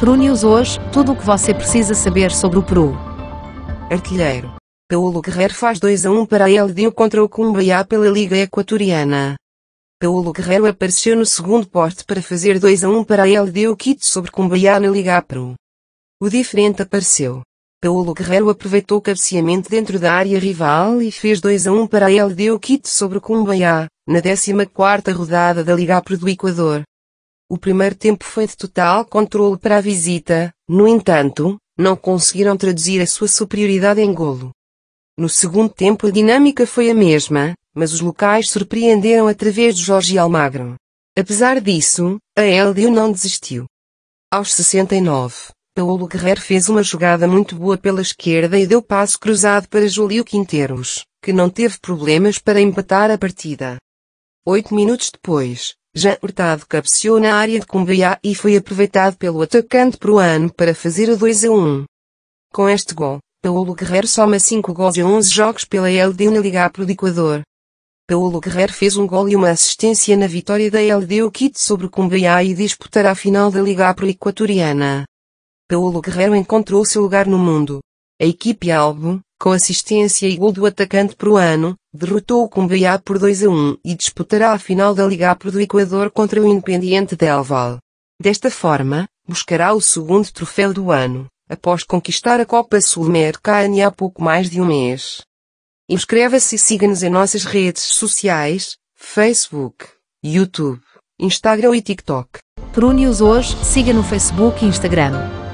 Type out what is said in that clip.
Peru News hoje, tudo o que você precisa saber sobre o Peru. Artilheiro. Paulo Guerreiro faz 2 a 1 para LDU contra o Cumbayá pela Liga Equatoriana. Paulo Guerreiro apareceu no segundo poste para fazer 2 a 1 para LDU Kit sobre Cumbayá na Liga Peru. O diferente apareceu. Paulo Guerreiro aproveitou o cabeceamento dentro da área rival e fez 2 a 1 para LDU Kit sobre Cumbayá, na 14 rodada da Liga peru do Equador. O primeiro tempo foi de total controle para a visita, no entanto, não conseguiram traduzir a sua superioridade em golo. No segundo tempo a dinâmica foi a mesma, mas os locais surpreenderam através de Jorge Almagro. Apesar disso, a LDU não desistiu. Aos 69, Paulo Guerreiro fez uma jogada muito boa pela esquerda e deu passo cruzado para Júlio Quinteiros, que não teve problemas para empatar a partida. Oito minutos depois, Jean Hurtado cabeceou na área de Cumbiá e foi aproveitado pelo atacante peruano para fazer o 2 a 1. Com este gol, Paulo Guerreiro soma 5 gols e 11 jogos pela LDU na Liga Pro do Equador. Paulo Guerreiro fez um gol e uma assistência na vitória da LDU Kit sobre Cumbiá e disputará a final da Liga Pro Equatoriana. Paulo Guerreiro encontrou seu lugar no mundo. A equipe Albo, com assistência e gol do atacante ano, derrotou o Cumbiá por 2 a 1 e disputará a final da Liga Pro do Equador contra o Independiente Del Valle. Desta forma, buscará o segundo troféu do ano, após conquistar a Copa Sul-Americana há pouco mais de um mês. Inscreva-se e siga-nos em nossas redes sociais, Facebook, YouTube, Instagram e TikTok. Pro hoje, siga no Facebook e Instagram.